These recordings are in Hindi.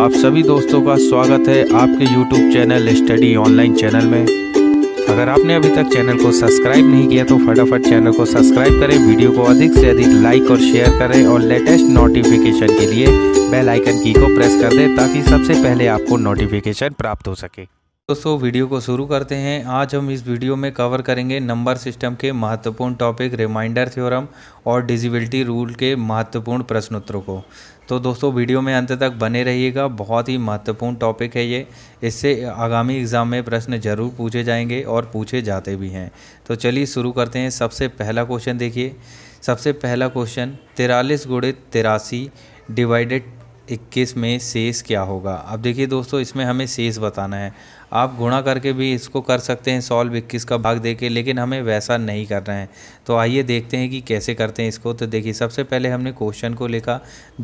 आप सभी दोस्तों का स्वागत है आपके YouTube channel study online channel में अगर आपने अभी तक चैनल को सब्सक्राइब नहीं किया तो फटाफट चैनल को सब्सक्राइब करें वीडियो को अधिक से अधिक लाइक और शेयर करें और लेटेस्ट नोटिफिकेशन के लिए बेल आइकन की को प्रेस कर दें ताकि सबसे पहले आपको नोटिफिकेशन प्राप्त हो सके दोस्तों वीडियो को शुरू करते हैं आज हम इस वीडियो में कवर करेंगे नंबर सिस्टम के महत्वपूर्ण टॉपिक रिमाइंडर थ्योरम और डिजिबिलिटी रूल के महत्वपूर्ण प्रश्नोत्तरों को तो दोस्तों वीडियो में अंत तक बने रहिएगा बहुत ही महत्वपूर्ण टॉपिक है ये इससे आगामी एग्ज़ाम में प्रश्न जरूर पूछे जाएंगे और पूछे जाते भी हैं तो चलिए शुरू करते हैं सबसे पहला क्वेश्चन देखिए सबसे पहला क्वेश्चन तिरालीस गुड़े तिरासी डिवाइडेड इक्कीस में शेष क्या होगा अब देखिए दोस्तों इसमें हमें शेष बताना है आप गुणा करके भी इसको कर सकते हैं सॉल्व इक्कीस का भाग दे के लेकिन हमें वैसा नहीं करना है तो आइए देखते हैं कि कैसे करते हैं इसको तो देखिए सबसे पहले हमने क्वेश्चन को लिखा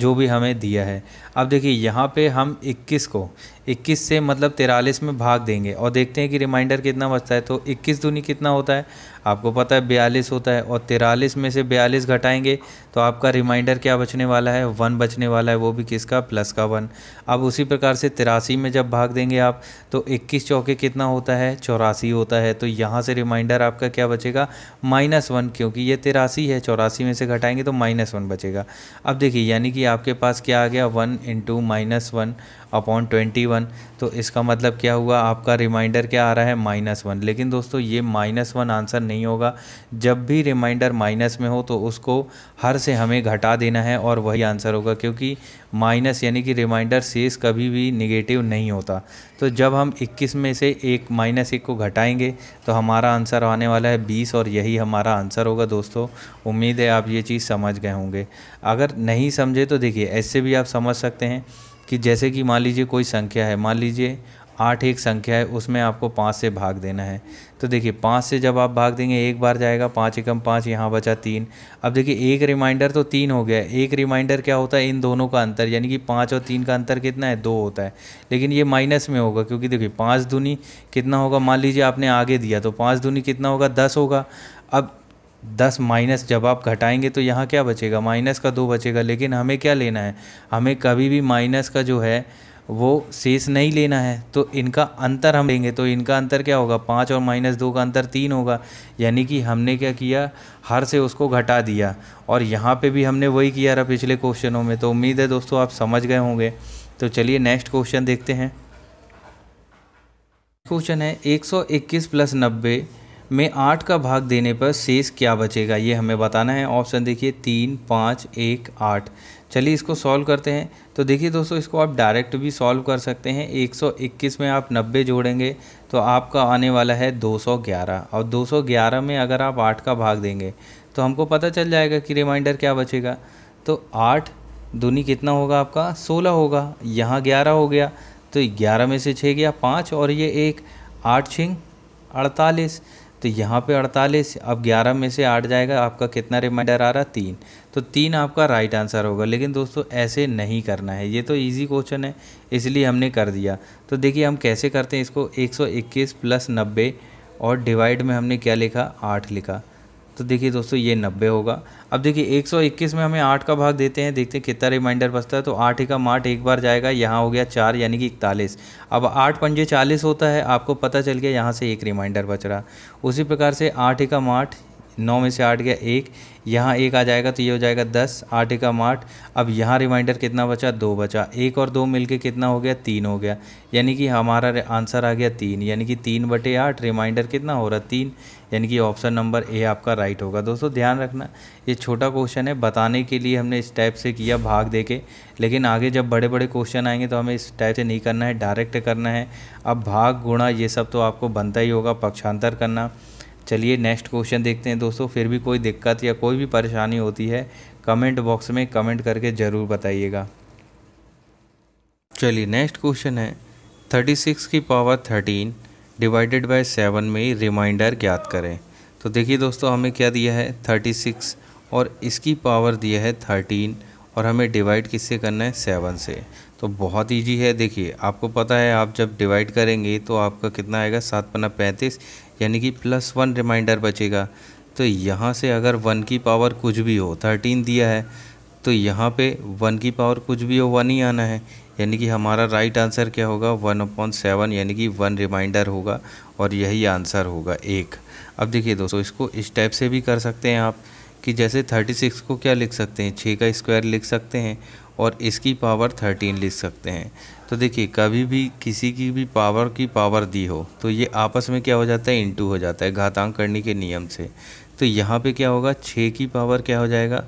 जो भी हमें दिया है अब देखिए यहाँ पर हम इक्कीस को इक्कीस से मतलब तिरालीस में भाग देंगे और देखते हैं कि रिमाइंडर कितना बचता है तो इक्कीस दूनी कितना होता है आपको पता है बयालीस होता है और तिरालीस में से बयालीस घटाएंगे तो आपका रिमाइंडर क्या बचने वाला है वन बचने वाला है वो भी किसका प्लस का वन अब उसी प्रकार से तिरासी में जब भाग देंगे आप तो इक्कीस चौके कितना होता है चौरासी होता है तो यहाँ से रिमाइंडर आपका क्या बचेगा माइनस वन क्योंकि ये तिरासी है चौरासी में से घटाएंगे तो माइनस वन बचेगा अब देखिए यानी कि आपके पास क्या आ गया one into minus one upon twenty one तो इसका मतलब क्या हुआ आपका रिमाइंडर क्या आ रहा है माइनस वन लेकिन दोस्तों ये माइनस वन आंसर नहीं होगा जब भी रिमाइंडर माइनस में हो तो उसको हर से हमें घटा देना है और वही आंसर होगा क्योंकि माइनस यानी कि रिमाइंडर शेष कभी भी निगेटिव नहीं होता तो जब हम इक्कीस में से एक माइनस एक को घटाएंगे तो हमारा आंसर आने वाला है बीस और यही हमारा आंसर होगा दोस्तों उम्मीद है आप ये चीज़ समझ गए होंगे अगर नहीं समझे तो देखिए ऐसे भी आप समझ सकते हैं कि जैसे कि मान लीजिए कोई संख्या है मान लीजिए आठ एक संख्या है उसमें आपको पाँच से भाग देना है तो देखिए पाँच से जब आप भाग देंगे एक बार जाएगा पाँच एकम पाँच यहाँ बचा तीन अब देखिए एक रिमाइंडर तो तीन हो गया एक रिमाइंडर क्या होता है इन दोनों का अंतर यानी कि पाँच और तीन का अंतर कितना है दो होता है लेकिन ये माइनस में होगा क्योंकि देखिए पाँच दूनी कितना होगा मान लीजिए आपने आगे दिया तो पाँच दूनी कितना होगा दस होगा अब दस माइनस जब आप घटाएंगे तो यहाँ क्या बचेगा माइनस का दो बचेगा लेकिन हमें क्या लेना है हमें कभी भी माइनस का जो है वो शेष नहीं लेना है तो इनका अंतर हम लेंगे तो इनका अंतर क्या होगा पाँच और माइनस दो का अंतर तीन होगा यानी कि हमने क्या किया हर से उसको घटा दिया और यहाँ पे भी हमने वही किया रहा पिछले क्वेश्चनों में तो उम्मीद है दोस्तों आप समझ गए होंगे तो चलिए नेक्स्ट क्वेश्चन देखते हैं क्वेश्चन है एक सौ प्लस नब्बे में आठ का भाग देने पर शेष क्या बचेगा ये हमें बताना है ऑप्शन देखिए तीन पाँच एक आठ चलिए इसको सॉल्व करते हैं तो देखिए दोस्तों इसको आप डायरेक्ट भी सॉल्व कर सकते हैं 121 में आप 90 जोड़ेंगे तो आपका आने वाला है 211 और 211 में अगर आप 8 का भाग देंगे तो हमको पता चल जाएगा कि रिमाइंडर क्या बचेगा तो 8 दूनी कितना होगा आपका 16 होगा यहाँ 11 हो गया तो 11 में से 6 गया 5 और ये एक आठ छिंग अड़तालीस तो यहाँ पे 48 अब 11 में से 8 जाएगा आपका कितना रिमाइंडर आ रहा है तीन तो तीन आपका राइट आंसर होगा लेकिन दोस्तों ऐसे नहीं करना है ये तो इजी क्वेश्चन है इसलिए हमने कर दिया तो देखिए हम कैसे करते हैं इसको 121 प्लस नब्बे और डिवाइड में हमने क्या लिखा आठ लिखा तो देखिए दोस्तों ये नब्बे होगा अब देखिए 121 में हमें आठ का भाग देते हैं देखते हैं कितना रिमाइंडर बचता है तो आठ का माठ एक बार जाएगा यहाँ हो गया चार यानी कि इकतालीस अब आठ पंजे चालीस होता है आपको पता चल गया यहाँ से एक रिमाइंडर बच रहा उसी प्रकार से आठ का माठ नौ में से आठ गया एक यहाँ एक आ जाएगा तो ये हो जाएगा दस आठ एकम आठ अब यहाँ रिमाइंडर कितना बचा दो बचा एक और दो मिलके कितना हो गया तीन हो गया यानी कि हमारा आंसर आ गया तीन यानी कि तीन बटे आठ रिमाइंडर कितना हो रहा तीन यानी कि ऑप्शन नंबर ए आपका राइट होगा दोस्तों ध्यान रखना ये छोटा क्वेश्चन है बताने के लिए हमने इस टाइप से किया भाग दे के लेकिन आगे जब बड़े बड़े क्वेश्चन आएंगे तो हमें इस टाइप से नहीं करना है डायरेक्ट करना है अब भाग गुणा ये सब तो आपको बनता ही होगा पक्षांतर करना चलिए नेक्स्ट क्वेश्चन देखते हैं दोस्तों फिर भी कोई दिक्कत या कोई भी परेशानी होती है कमेंट बॉक्स में कमेंट करके ज़रूर बताइएगा चलिए नेक्स्ट क्वेश्चन है थर्टी सिक्स की power thirteen divided by seven में रिमाइंडर ज्ञात करें तो देखिए दोस्तों हमें क्या दिया है थर्टी सिक्स और इसकी पावर दिया है थर्टीन और हमें डिवाइड किससे करना है सेवन से तो बहुत ईजी है देखिए आपको पता है आप जब डिवाइड करेंगे तो आपका कितना आएगा सात पन्ना पैंतीस यानी कि प्लस वन रिमाइंडर बचेगा तो यहाँ से अगर वन की पावर कुछ भी हो थर्टीन दिया है तो यहाँ पे वन की पावर कुछ भी हो वन ही आना है यानी कि हमारा राइट आंसर क्या होगा वन अपॉन सेवन यानी कि वन रिमाइंडर होगा और यही आंसर होगा एक अब देखिए दोस्तों इसको इस टाइप से भी कर सकते हैं आप कि जैसे थर्टी सिक्स को क्या लिख सकते हैं छः का स्क्वायर लिख सकते हैं और इसकी पावर थर्टीन लिख सकते हैं तो देखिए कभी भी किसी की भी पावर की पावर दी हो तो ये आपस में क्या हो जाता है इंटू हो जाता है घातांक करने के नियम से तो यहाँ पे क्या होगा छः की पावर क्या हो जाएगा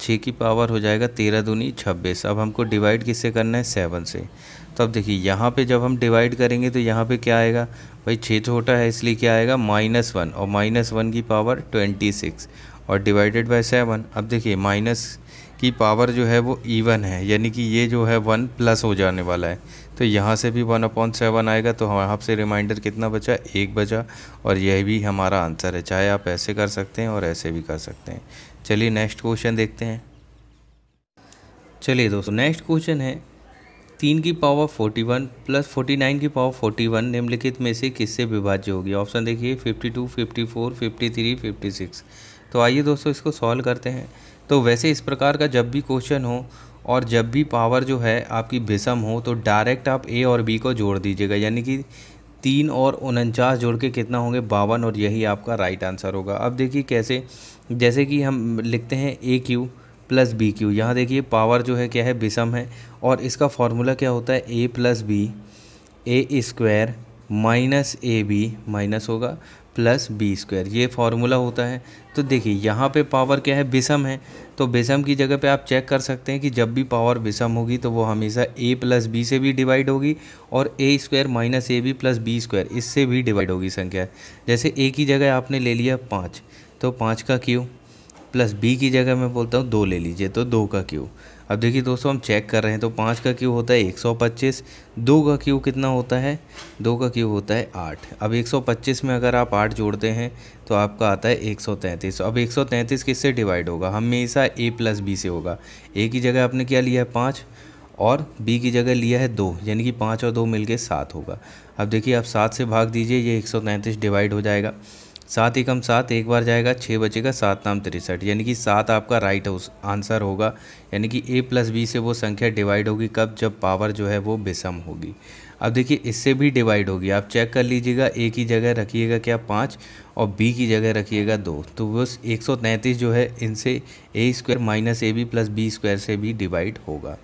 छः की पावर हो जाएगा तेरह दूनी छब्बीस अब हमको डिवाइड किससे करना है सेवन से तो अब देखिए यहाँ पे जब हम डिवाइड करेंगे तो यहाँ पे क्या आएगा भाई छः छोटा है इसलिए क्या आएगा माइनस वन और माइनस वन की पावर ट्वेंटी सिक्स और डिवाइडेड बाय सेवन अब देखिए माइनस की पावर जो है वो इवन है यानी कि ये जो है वन प्लस हो जाने वाला है तो यहाँ से भी वन अपॉइंट सेवन आएगा तो वहाँ से रिमाइंडर कितना बचा एक बचा और यह भी हमारा आंसर है चाहे आप ऐसे कर सकते हैं और ऐसे भी कर सकते हैं चलिए नेक्स्ट क्वेश्चन देखते हैं चलिए दोस्तों नेक्स्ट क्वेश्चन है तीन की power forty one plus forty nine की पावर फोर्टी वन निम्नलिखित में से किससे विभाज्य होगी ऑप्शन देखिए fifty two fifty four fifty three fifty six तो आइए दोस्तों इसको सॉल्व करते हैं तो वैसे इस प्रकार का जब भी क्वेश्चन हो और जब भी पावर जो है आपकी विषम हो तो डायरेक्ट आप ए और बी को जोड़ दीजिएगा यानी कि तीन और उनचास जोड़ के कितना होंगे बावन और यही आपका राइट आंसर होगा अब देखिए कैसे जैसे कि हम लिखते हैं A cube plus B cube यहाँ देखिए पावर जो है क्या है विषम है और इसका फॉर्मूला क्या होता है A plus B A square minus A B minus होगा प्लस बी स्क्वायर ये फार्मूला होता है तो देखिए यहाँ पे पावर क्या है विषम है तो विषम की जगह पे आप चेक कर सकते हैं कि जब भी पावर विषम होगी तो वो हमेशा ए प्लस बी से भी डिवाइड होगी और A square minus A B plus B square इससे भी डिवाइड होगी संख्या जैसे ए की जगह आपने ले लिया पाँच तो पाँच का क्यू प्लस बी की जगह मैं बोलता हूँ दो ले लीजिए तो दो का क्यू अब देखिए दोस्तों हम चेक कर रहे हैं तो पाँच का क्यू होता है एक सौ पच्चीस दो का क्यू कितना होता है दो का क्यू होता है आठ अब एक सौ पच्चीस में अगर आप आठ जोड़ते हैं तो आपका आता है एक सौ तैंतीस अब एक सौ तैंतीस किससे डिवाइड होगा हमेशा ए प्लस बी से होगा ए की जगह आपने क्या लिया है पाँच और बी की जगह लिया है दो यानी कि पाँच और दो मिलके सात होगा अब देखिए आप सात से भाग दीजिए ये एक डिवाइड हो जाएगा सात एकम सात एक बार जाएगा छः बचेगा सात नाम तिरसठ यानी कि सात आपका राइट आंसर होगा यानी कि ए प्लस बी से वो संख्या डिवाइड होगी कब जब पावर जो है वो विषम होगी अब देखिए इससे भी डिवाइड होगी आप चेक कर लीजिएगा ए की जगह रखिएगा क्या पाँच और बी की जगह रखिएगा दो तो वो एक सौ तैंतीस जो है इनसे A square minus A B plus B square से भी डिवाइड होगा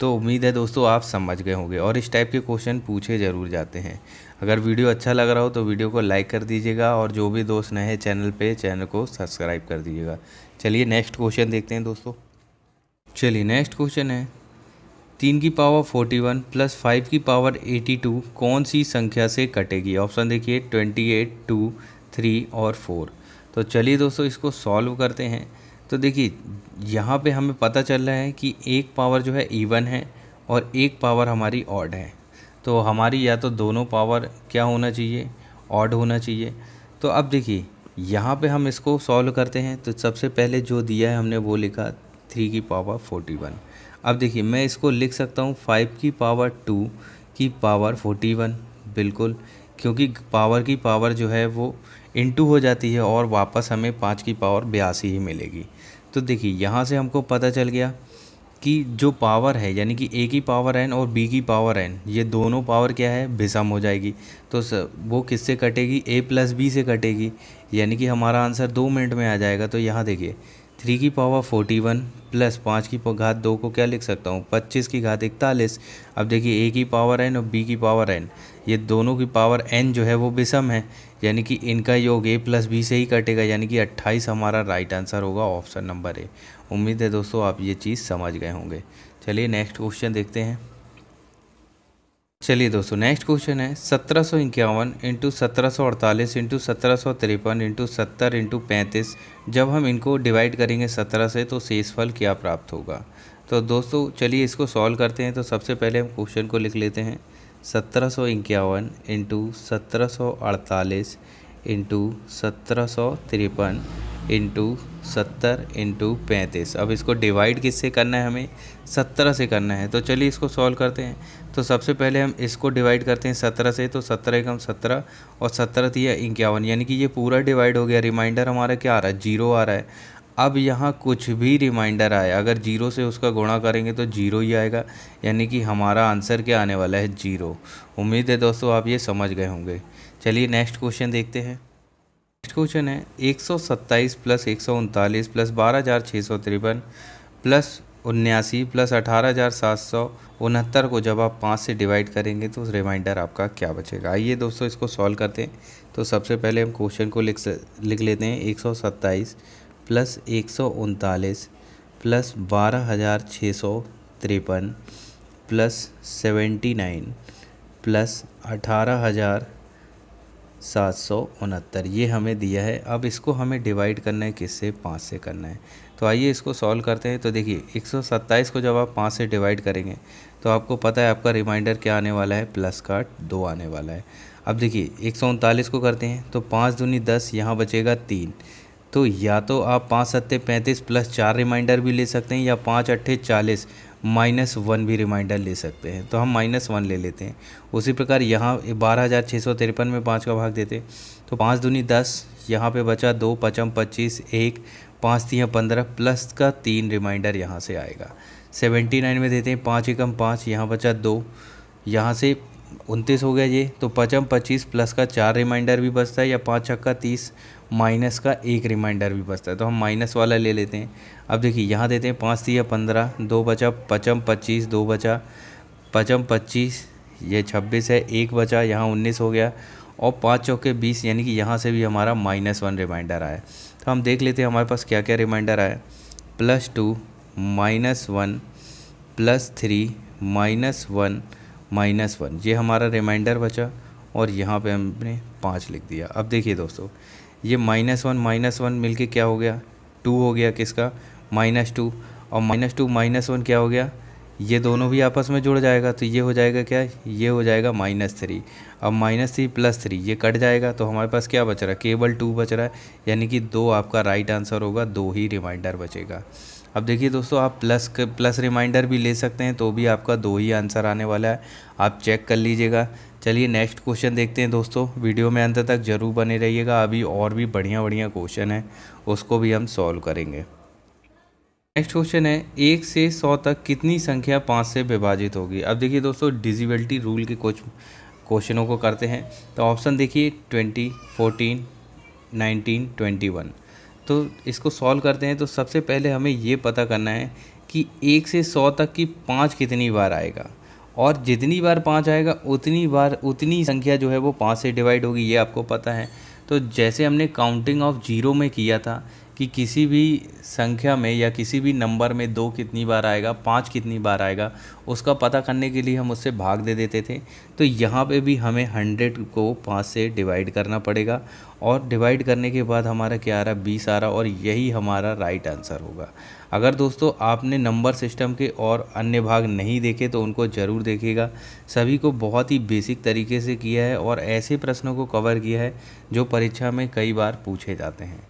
तो उम्मीद है दोस्तों आप समझ गए होंगे और इस टाइप के क्वेश्चन पूछे ज़रूर जाते हैं अगर वीडियो अच्छा लग रहा हो तो वीडियो को लाइक कर दीजिएगा और जो भी दोस्त नए हैं चैनल पे चैनल को सब्सक्राइब कर दीजिएगा चलिए नेक्स्ट क्वेश्चन देखते हैं दोस्तों चलिए नेक्स्ट क्वेश्चन है तीन की power forty one plus five की पावर एटी टू कौन सी संख्या से कटेगी ऑप्शन देखिए ट्वेंटी एट टू थ्री और फोर तो चलिए दोस्तों इसको सॉल्व करते हैं तो देखिए यहाँ पे हमें पता चल रहा है कि एक पावर जो है ईवन है और एक पावर हमारी ऑड है तो हमारी या तो दोनों पावर क्या होना चाहिए ऑड होना चाहिए तो अब देखिए यहाँ पे हम इसको सॉल्व करते हैं तो सबसे पहले जो दिया है हमने वो लिखा थ्री की पावर फोर्टी वन अब देखिए मैं इसको लिख सकता हूँ फाइव की पावर टू की पावर फोर्टी वन बिल्कुल क्योंकि पावर की पावर जो है वो इंटू हो जाती है और वापस हमें पाँच की पावर बयासी ही मिलेगी तो देखिए यहाँ से हमको पता चल गया कि जो पावर है यानी कि ए की पावर एन और बी की पावर एन ये दोनों पावर क्या है विषम हो जाएगी तो सर वो किससे कटेगी ए प्लस बी से कटेगी यानी कि हमारा आंसर दो मिनट में आ जाएगा तो यहाँ देखिए थ्री की पावर फोर्टी वन प्लस पाँच की घात दो को क्या लिख सकता हूँ पच्चीस की घात इकतालीस अब देखिए ए की पावर एन और बी की पावर एन ये दोनों की पावर एन जो है वो विषम है यानी कि इनका योग ए प्लस बी से ही कटेगा यानी कि 28 हमारा राइट आंसर होगा ऑप्शन नंबर ए उम्मीद है दोस्तों आप ये चीज़ समझ गए होंगे चलिए नेक्स्ट क्वेश्चन देखते हैं चलिए दोस्तों नेक्स्ट क्वेश्चन है सत्रह सौ इक्यावन इंटू सत्रह सौ अड़तालीस इंटू सत्रह सौ तिरपन इंटू सत्तर इंटू पैंतीस जब हम इनको डिवाइड करेंगे सत्रह से तो शेषफल क्या प्राप्त होगा तो दोस्तों चलिए इसको सॉल्व करते हैं तो सबसे पहले हम क्वेश्चन को लिख लेते हैं सत्रह सौ इक्यावन इंटू सत्रह सौ अड़तालीस इंटू सत्रह सौ तिरपन इंटू सत्तर इंटू पैंतीस अब इसको डिवाइड किससे करना है हमें सत्रह से करना है तो चलिए इसको सॉल्व करते हैं तो सबसे पहले हम इसको डिवाइड करते हैं सत्रह से तो सत्रह एकम सत्रह और सत्रह थी इक्यावन यानी कि ये पूरा डिवाइड हो गया रिमाइंडर हमारा क्या आ रहा है जीरो आ रहा है अब यहाँ कुछ भी रिमाइंडर आए अगर जीरो से उसका गुणा करेंगे तो जीरो ही आएगा यानी कि हमारा आंसर क्या आने वाला है जीरो उम्मीद है दोस्तों आप ये समझ गए होंगे चलिए नेक्स्ट क्वेश्चन देखते हैं नेक्स्ट क्वेश्चन है एक सौ सत्ताईस प्लस एक सौ उनतालीस प्लस बारह हज़ार छः सौ तिरपन प्लस उन्यासी प्लस अठारह हज़ार सात सौ उनहत्तर को जब आप पाँच से डिवाइड करेंगे तो रिमाइंडर आपका क्या बचेगा आइए दोस्तों इसको सॉल्व करते हैं तो सबसे पहले हम क्वेश्चन को लिख लिख लेते हैं एक सौ सत्ताईस प्लस एक सौ उनतालीस प्लस बारह हज़ार छः सौ तिरपन प्लस सेवेंटी नाइन प्लस अठारह हज़ार सात सौ उनहत्तर ये हमें दिया है अब इसको हमें डिवाइड करना है किससे पाँच से करना है तो आइए इसको सॉल्व करते हैं तो देखिए एक सौ सत्ताईस को जब आप पाँच से डिवाइड करेंगे तो आपको पता है आपका रिमाइंडर क्या आने वाला है प्लस का दो आने वाला है अब देखिए एक सौ उनतालीस को करते हैं तो पाँच दूनी दस यहाँ बचेगा तीन तो या तो आप पाँच सत्ते पैंतीस प्लस चार रिमाइंडर भी ले सकते हैं या पाँच अट्ठे चालीस माइनस वन भी रिमाइंडर ले सकते हैं तो हम माइनस वन ले लेते हैं उसी प्रकार यहाँ बारह हज़ार छः सौ तिरपन में पाँच का भाग देते तो पाँच दूनी दस यहाँ पे बचा दो पचम पच्चीस एक पाँच तीन पंद्रह प्लस का तीन रिमाइंडर यहाँ से आएगा सेवेंटी नाइन में देते हैं पाँच एकम पाँच यहाँ बचा दो यहाँ से उनतीस हो गया ये तो पचम पच्चीस प्लस का चार रिमाइंडर भी बचता है या पाँच छक्का तीस माइनस का एक रिमाइंडर भी बचता है तो हम माइनस वाला ले लेते हैं अब देखिए यहाँ देते हैं पाँच या पंद्रह दो बचा पचम पच्चीस दो बचा पचम पच्चीस ये छब्बीस है एक बचा यहाँ उन्नीस हो गया और पाँच चौके बीस यानी कि यहाँ से भी हमारा माइनस वन रिमाइंडर आया तो हम देख लेते हैं हमारे पास क्या क्या रिमाइंडर आया plus two minus one plus three minus one minus one ये हमारा रिमाइंडर बचा और यहाँ पे हमने पाँच लिख दिया अब देखिए दोस्तों ये माइनस वन माइनस वन मिल क्या हो गया टू हो गया किसका माइनस टू और माइनस टू माइनस वन क्या हो गया ये दोनों भी आपस में जुड़ जाएगा तो ये हो जाएगा क्या ये हो जाएगा माइनस थ्री अब माइनस थ्री प्लस थ्री ये कट जाएगा तो हमारे पास क्या बच रहा है केवल टू बच रहा है यानी कि दो आपका राइट आंसर होगा दो ही रिमाइंडर बचेगा अब देखिए दोस्तों आप प्लस प्लस रिमाइंडर भी ले सकते हैं तो भी आपका दो ही आंसर आने वाला है आप चेक कर लीजिएगा चलिए नेक्स्ट क्वेश्चन देखते हैं दोस्तों वीडियो में अंत तक ज़रूर बने रहिएगा अभी और भी बढ़िया बढ़िया क्वेश्चन है उसको भी हम सॉल्व करेंगे नेक्स्ट क्वेश्चन है एक से सौ तक कितनी संख्या पाँच से विभाजित होगी अब देखिए दोस्तों डिजिबिलिटी रूल के कुछ क्वेश्चनों को करते हैं तो ऑप्शन देखिए twenty fourteen nineteen twenty one तो इसको सॉल्व करते हैं तो सबसे पहले हमें ये पता करना है कि एक से सौ तक की पाँच कितनी बार आएगा और जितनी बार पाँच आएगा उतनी बार उतनी संख्या जो है वो पाँच से डिवाइड होगी ये आपको पता है तो जैसे हमने काउंटिंग ऑफ जीरो में किया था कि किसी भी संख्या में या किसी भी नंबर में दो कितनी बार आएगा पाँच कितनी बार आएगा उसका पता करने के लिए हम उससे भाग दे देते थे तो यहाँ पे भी हमें हंड्रेड को पाँच से डिवाइड करना पड़ेगा और डिवाइड करने के बाद हमारा क्या आ रहा है बीस आ रहा और यही हमारा राइट आंसर होगा अगर दोस्तों आपने नंबर सिस्टम के और अन्य भाग नहीं देखे तो उनको ज़रूर देखेगा सभी को बहुत ही बेसिक तरीके से किया है और ऐसे प्रश्नों को कवर किया है जो परीक्षा में कई बार पूछे जाते हैं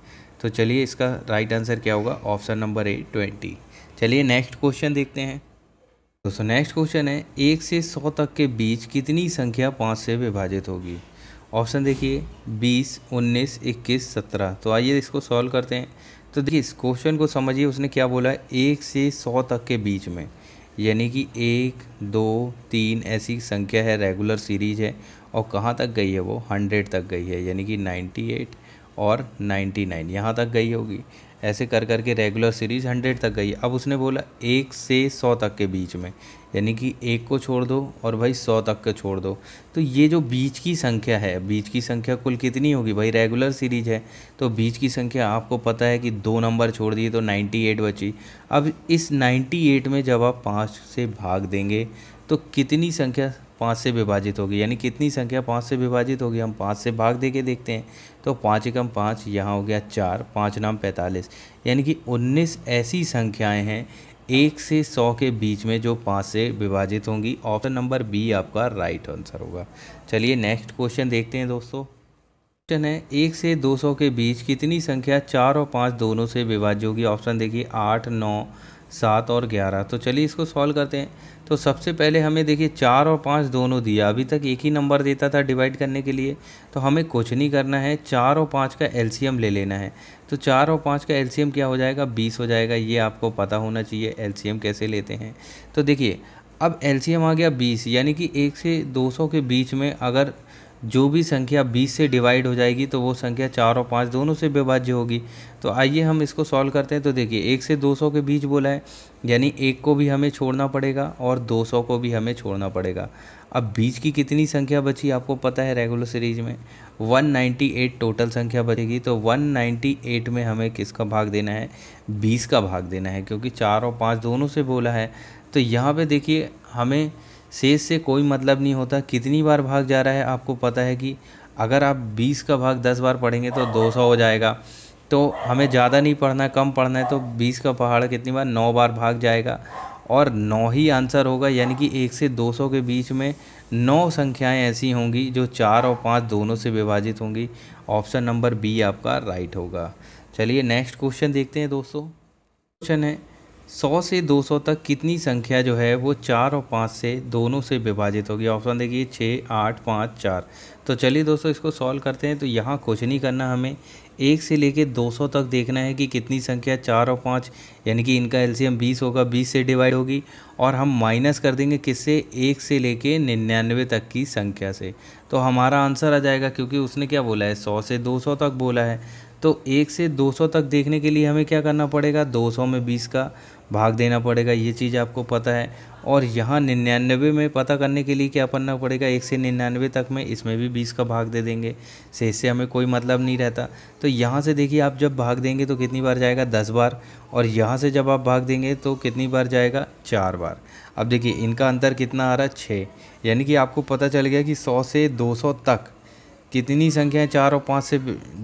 तो चलिए इसका राइट आंसर क्या होगा ऑप्शन नंबर ए ट्वेंटी चलिए नेक्स्ट क्वेश्चन देखते हैं दोस्तों नेक्स्ट क्वेश्चन है एक से सौ तक के बीच कितनी संख्या पाँच से विभाजित होगी ऑप्शन देखिए बीस उन्नीस इक्कीस सत्रह तो आइए इसको सॉल्व करते हैं तो देखिए इस क्वेश्चन को समझिए उसने क्या बोला है एक से सौ तक के बीच में यानी कि एक दो तीन ऐसी संख्या है रेगुलर सीरीज है और कहाँ तक गई है वो हंड्रेड तक गई है यानी कि नाइन्टी एट और 99 यहाँ तक गई होगी ऐसे कर कर के रेगुलर सीरीज़ 100 तक गई अब उसने बोला एक से सौ तक के बीच में यानी कि एक को छोड़ दो और भाई सौ तक के छोड़ दो तो ये जो बीच की संख्या है बीच की संख्या कुल कितनी होगी भाई रेगुलर सीरीज है तो बीच की संख्या आपको पता है कि दो नंबर छोड़ दिए तो 98 बची अब इस 98 में जब आप पाँच से भाग देंगे तो कितनी संख्या पाँच से विभाजित होगी यानी कितनी संख्या पाँच से विभाजित होगी हम पाँच से भाग दे के देखते हैं तो पाँच एकम पाँच यहाँ हो गया चार पाँच नाम पैंतालीस यानी कि उन्नीस ऐसी संख्याएं हैं एक से सौ के बीच में जो पाँच से विभाजित होंगी ऑप्शन नंबर बी आपका राइट आंसर होगा चलिए नेक्स्ट क्वेश्चन देखते हैं दोस्तों क्वेश्चन है एक से दो सौ के बीच कितनी संख्या चार और पाँच दोनों से विभाज्य होगी ऑप्शन देखिए आठ नौ सात और ग्यारह तो चलिए इसको सॉल्व करते हैं तो सबसे पहले हमें देखिए चार और पाँच दोनों दिया अभी तक एक ही नंबर देता था डिवाइड करने के लिए तो हमें कुछ नहीं करना है चार और पाँच का एलसीएम ले लेना है तो चार और पाँच का एलसीएम क्या हो जाएगा बीस हो जाएगा ये आपको पता होना चाहिए एल कैसे लेते हैं तो देखिए अब एल आ गया बीस यानी कि एक से दो सौ के बीच में अगर जो भी संख्या 20 से डिवाइड हो जाएगी तो वो संख्या चार और पाँच दोनों से विभाज्य होगी तो आइए हम इसको सॉल्व करते हैं तो देखिए एक से 200 के बीच बोला है यानी एक को भी हमें छोड़ना पड़ेगा और 200 को भी हमें छोड़ना पड़ेगा अब बीच की कितनी संख्या बची आपको पता है रेगुलर सीरीज में 198 टोटल संख्या बचेगी तो 198 में हमें किसका भाग देना है 20 का भाग देना है क्योंकि चार और पाँच दोनों से बोला है तो यहाँ पे देखिए हमें सेज से कोई मतलब नहीं होता कितनी बार भाग जा रहा है आपको पता है कि अगर आप 20 का भाग 10 बार पढ़ेंगे तो 200 हो जाएगा तो हमें ज़्यादा नहीं पढ़ना कम पढ़ना है तो 20 का पहाड़ कितनी बार नौ बार भाग जाएगा और नौ ही आंसर होगा यानी कि एक से 200 के बीच में नौ संख्याएं ऐसी होंगी जो चार और पाँच दोनों से विभाजित होंगी ऑप्शन नंबर बी आपका राइट होगा चलिए नेक्स्ट क्वेश्चन देखते हैं दोस्तों क्वेश्चन है सौ से दो सौ तक कितनी संख्या जो है वो चार और पाँच से दोनों से विभाजित होगी ऑप्शन देखिए छः आठ पाँच चार तो चलिए दोस्तों इसको सॉल्व करते हैं तो यहाँ कुछ नहीं करना हमें एक से लेके सौ तक देखना है कि कितनी संख्या चार और पाँच यानी कि इनका एलसीएम बीस होगा बीस से डिवाइड होगी और हम माइनस कर देंगे किससे एक से लेके निन्यानवे तक की संख्या से तो हमारा आंसर आ जाएगा क्योंकि उसने क्या बोला है सौ से दो तक बोला है तो एक से 200 तक देखने के लिए हमें क्या करना पड़ेगा 200 में 20 का भाग देना पड़ेगा ये चीज़ आपको पता है और यहाँ निन्यानवे में पता करने के लिए क्या करना पड़ेगा एक से निन्यानवे तक में इसमें भी बीस का भाग दे देंगे से इससे हमें कोई मतलब नहीं रहता तो यहाँ से देखिए आप जब भाग देंगे तो कितनी बार जाएगा दस बार और यहाँ से जब आप भाग देंगे तो कितनी बार जाएगा चार बार अब देखिए इनका अंतर कितना आ रहा है छः यानी कि आपको पता चल गया कि सौ से दो सौ तक कितनी संख्याएं चार और पाँच से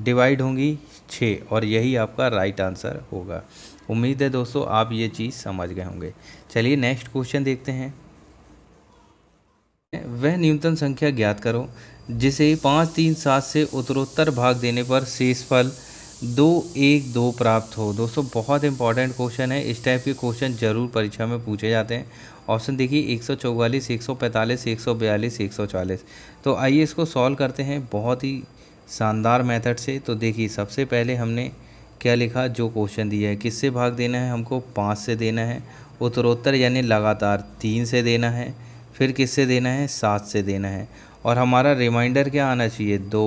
डिवाइड होंगी छः और यही आपका राइट आंसर होगा उम्मीद है दोस्तों आप ये चीज़ समझ गए होंगे चलिए नेक्स्ट क्वेश्चन देखते हैं वह न्यूनतम संख्या ज्ञात करो जिसे पाँच तीन सात से उत्तरोत्तर भाग देने पर शेषफल दो एक दो प्राप्त हो दोस्तों बहुत इंपॉर्टेंट क्वेश्चन है इस टाइप के क्वेश्चन जरूर परीक्षा में पूछे जाते हैं ऑप्शन देखिए एक सौ चौवालीस एक सौ पैंतालीस एक सौ बयालीस एक सौ चालीस तो आइए इसको सॉल्व करते हैं बहुत ही शानदार मेथड से तो देखिए सबसे पहले हमने क्या लिखा जो क्वेश्चन दिया है किससे भाग देना है हमको पाँच से देना है उत्तरोत्तर यानी लगातार तीन से देना है फिर किससे देना है सात से देना है और हमारा रिमाइंडर क्या आना चाहिए दो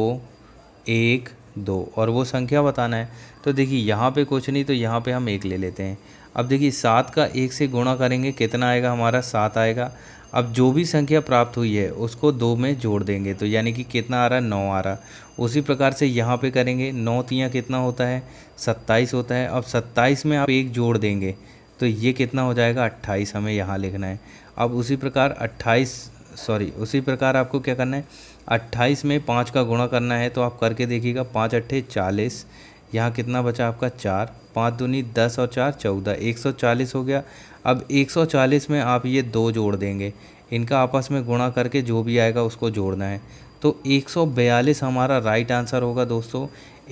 एक दो और वो संख्या बताना है तो देखिए यहाँ पे कुछ नहीं तो यहाँ पे हम एक ले लेते हैं अब देखिए सात का एक से गुणा करेंगे कितना आएगा हमारा सात आएगा अब जो भी संख्या प्राप्त हुई है उसको दो में जोड़ देंगे तो यानी कि कितना आ रहा नौ आ रहा उसी प्रकार से यहाँ पे करेंगे नौ तियाँ कितना होता है सत्ताईस होता है अब सत्ताईस में आप एक जोड़ देंगे तो ये कितना हो जाएगा अट्ठाईस हमें यहाँ लिखना है अब उसी प्रकार अट्ठाईस सॉरी उसी प्रकार आपको क्या करना है अट्ठाईस में पाँच का गुणा करना है तो आप करके देखिएगा पाँच अट्ठे चालीस यहाँ कितना बचा आपका चार पाँच दूनी दस और चार चौदह एक सौ चालीस हो गया अब एक सौ चालीस में आप ये दो जोड़ देंगे इनका आपस में गुणा करके जो भी आएगा उसको जोड़ना है तो एक सौ बयालीस हमारा राइट आंसर होगा दोस्तों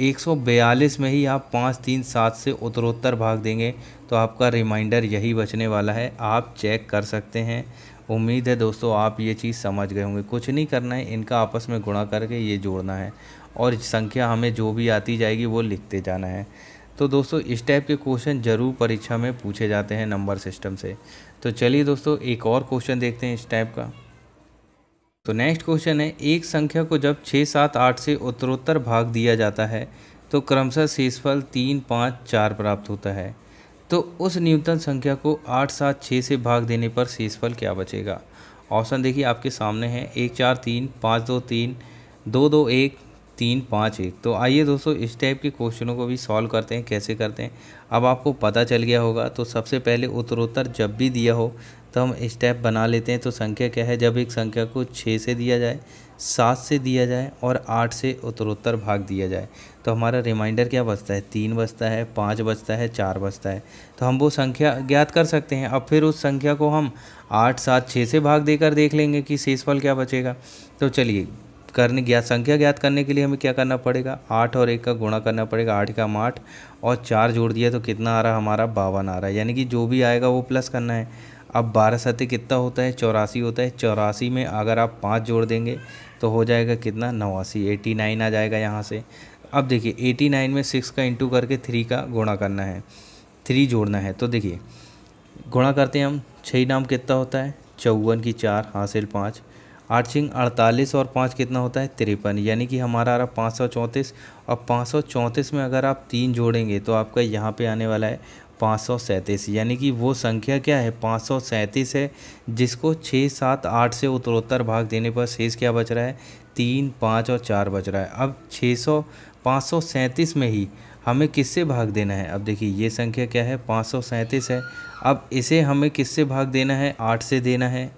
एक सौ बयालीस में ही आप पाँच तीन सात से उत्तरोत्तर भाग देंगे तो आपका रिमाइंडर यही बचने वाला है आप चेक कर सकते हैं उम्मीद है दोस्तों आप ये चीज़ समझ गए होंगे कुछ नहीं करना है इनका आपस में गुणा करके ये जोड़ना है और संख्या हमें जो भी आती जाएगी वो लिखते जाना है तो दोस्तों इस टाइप के क्वेश्चन ज़रूर परीक्षा में पूछे जाते हैं नंबर सिस्टम से तो चलिए दोस्तों एक और क्वेश्चन देखते हैं इस टाइप का तो नेक्स्ट क्वेश्चन है एक संख्या को जब छः सात आठ से उत्तरोत्तर भाग दिया जाता है तो क्रमशः शेषफल तीन पाँच चार प्राप्त होता है तो उस न्यूनतम संख्या को आठ सात छः से भाग देने पर शेषफल क्या बचेगा ऑप्शन देखिए आपके सामने है एक चार तीन पाँच दो तीन दो दो एक तीन पाँच एक तो आइए दोस्तों इस टाइप के क्वेश्चनों को भी सॉल्व करते हैं कैसे करते हैं अब आपको पता चल गया होगा तो सबसे पहले उत्तरोत्तर जब भी दिया हो तो हम स्टेप बना लेते हैं तो संख्या क्या है जब एक संख्या को छः से दिया जाए सात से दिया जाए और आठ से उत्तरोत्तर भाग दिया जाए तो हमारा रिमाइंडर क्या बचता है तीन बचता है पाँच बचता है चार बचता है तो हम वो संख्या ज्ञात कर सकते हैं अब फिर उस संख्या को हम आठ सात छः से भाग देकर देख लेंगे कि शेषफल क्या बचेगा तो चलिए करने ज्ञात संख्या ज्ञात करने के लिए हमें क्या करना पड़ेगा आठ और एक का गुणा करना पड़ेगा आठ का आठ और चार जोड़ दिया तो कितना आ रहा हमारा बावन आ रहा है यानी कि जो भी आएगा वो प्लस करना है अब बारह सत्य कितना होता है चौरासी होता है चौरासी में अगर आप पाँच जोड़ देंगे तो हो जाएगा कितना नवासी एटी नाइन आ जाएगा यहाँ से अब देखिए एटी नाइन में सिक्स का इंटू करके थ्री का गुणा करना है थ्री जोड़ना है तो देखिए गुणा करते हैं हम छः नाम कितना होता है चौवन की चार हासिल पाँच आर्चिंग अड़तालीस और पाँच कितना होता है तिरपन यानी कि हमारा आ रहा पाँच सौ चौंतीस और पाँच सौ चौंतीस में अगर आप तीन जोड़ेंगे तो आपका यहाँ पे आने वाला है पाँच सौ सैंतीस यानी कि वो संख्या क्या है पाँच सौ सैंतीस है जिसको छः सात आठ से उत्तरोत्तर भाग देने पर शेष क्या बच रहा है तीन पाँच और चार बच रहा है अब छः सौ पाँच सौ सैंतीस में ही हमें किससे भाग देना है अब देखिए ये संख्या क्या है पाँच सौ सैंतीस है अब इसे हमें किससे भाग देना है आठ से देना है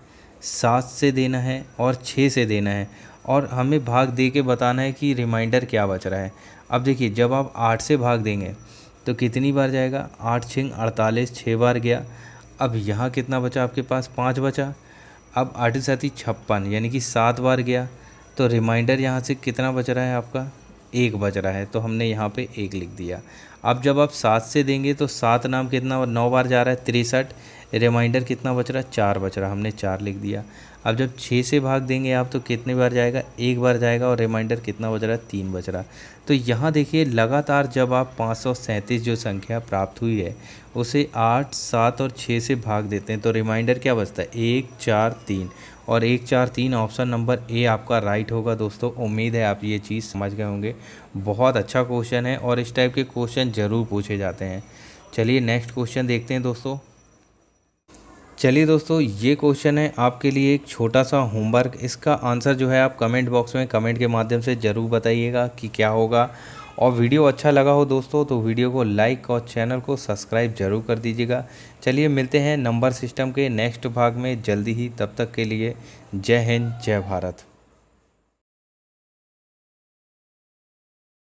सात से देना है और छः से देना है और हमें भाग दे के बताना है कि रिमाइंडर क्या बच रहा है अब देखिए जब आप आठ से भाग देंगे तो कितनी बार जाएगा आठ छिंग अड़तालीस छः बार गया अब यहाँ कितना बचा आपके पास पाँच बचा अब आठ ही छप्पन यानी कि सात बार गया तो रिमाइंडर यहाँ से कितना बच रहा है आपका एक बच रहा है तो हमने यहाँ पे एक लिख दिया अब जब आप सात से देंगे तो सात नाम कितना नौ बार जा रहा है तिरसठ रिमाइंडर कितना बच रहा है चार बच रहा हमने चार लिख दिया अब जब छः से भाग देंगे आप तो कितने बार जाएगा एक बार जाएगा और रिमाइंडर कितना बच रहा है तीन बच रहा तो यहाँ देखिए लगातार जब आप पाँच जो संख्या प्राप्त हुई है उसे आठ सात और छः से भाग देते हैं तो रिमाइंडर क्या बचता है एक चार तीन और एक चार तीन ऑप्शन नंबर ए आपका राइट होगा दोस्तों उम्मीद है आप ये चीज़ समझ गए होंगे बहुत अच्छा क्वेश्चन है और इस टाइप के क्वेश्चन ज़रूर पूछे जाते हैं चलिए नेक्स्ट क्वेश्चन देखते हैं दोस्तों चलिए दोस्तों ये क्वेश्चन है आपके लिए एक छोटा सा होमवर्क इसका आंसर जो है आप कमेंट बॉक्स में कमेंट के माध्यम से ज़रूर बताइएगा कि क्या होगा और वीडियो अच्छा लगा हो दोस्तों तो वीडियो को लाइक और चैनल को सब्सक्राइब ज़रूर कर दीजिएगा चलिए मिलते हैं नंबर सिस्टम के नेक्स्ट भाग में जल्दी ही तब तक के लिए जय हिंद जय भारत